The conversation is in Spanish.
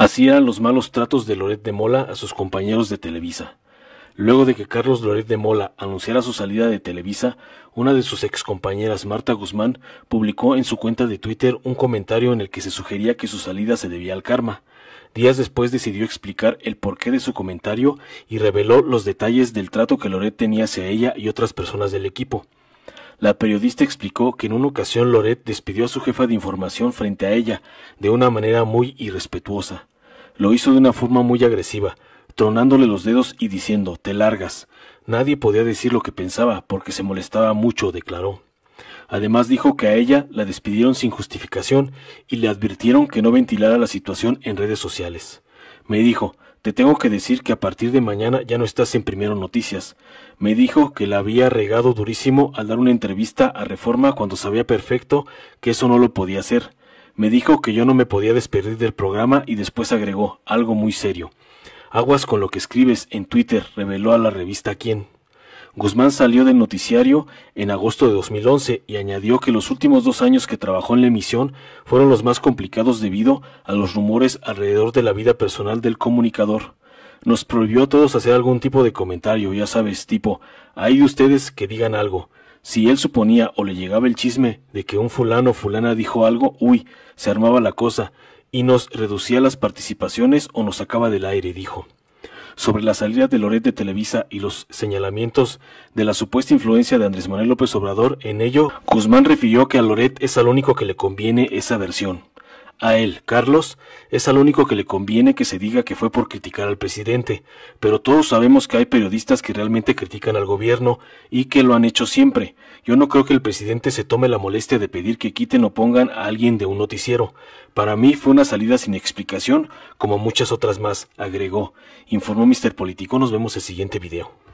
Así eran los malos tratos de Loret de Mola a sus compañeros de Televisa. Luego de que Carlos Loret de Mola anunciara su salida de Televisa, una de sus excompañeras, Marta Guzmán, publicó en su cuenta de Twitter un comentario en el que se sugería que su salida se debía al karma. Días después decidió explicar el porqué de su comentario y reveló los detalles del trato que Loret tenía hacia ella y otras personas del equipo. La periodista explicó que en una ocasión Loret despidió a su jefa de información frente a ella de una manera muy irrespetuosa. Lo hizo de una forma muy agresiva, tronándole los dedos y diciendo, te largas. Nadie podía decir lo que pensaba porque se molestaba mucho, declaró. Además dijo que a ella la despidieron sin justificación y le advirtieron que no ventilara la situación en redes sociales. Me dijo, te tengo que decir que a partir de mañana ya no estás en Primero Noticias. Me dijo que la había regado durísimo al dar una entrevista a Reforma cuando sabía perfecto que eso no lo podía hacer. Me dijo que yo no me podía despedir del programa y después agregó algo muy serio. Aguas con lo que escribes en Twitter, reveló a la revista Quién. Guzmán salió del noticiario en agosto de 2011 y añadió que los últimos dos años que trabajó en la emisión fueron los más complicados debido a los rumores alrededor de la vida personal del comunicador. Nos prohibió a todos hacer algún tipo de comentario, ya sabes, tipo, hay de ustedes que digan algo. Si él suponía o le llegaba el chisme de que un fulano o fulana dijo algo, uy, se armaba la cosa, y nos reducía las participaciones o nos sacaba del aire, dijo sobre la salida de Loret de Televisa y los señalamientos de la supuesta influencia de Andrés Manuel López Obrador en ello, Guzmán refirió que a Loret es al único que le conviene esa versión. A él, Carlos, es al único que le conviene que se diga que fue por criticar al presidente, pero todos sabemos que hay periodistas que realmente critican al gobierno y que lo han hecho siempre. Yo no creo que el presidente se tome la molestia de pedir que quiten o pongan a alguien de un noticiero. Para mí fue una salida sin explicación, como muchas otras más, agregó. Informó Mr. Político. Nos vemos el siguiente video.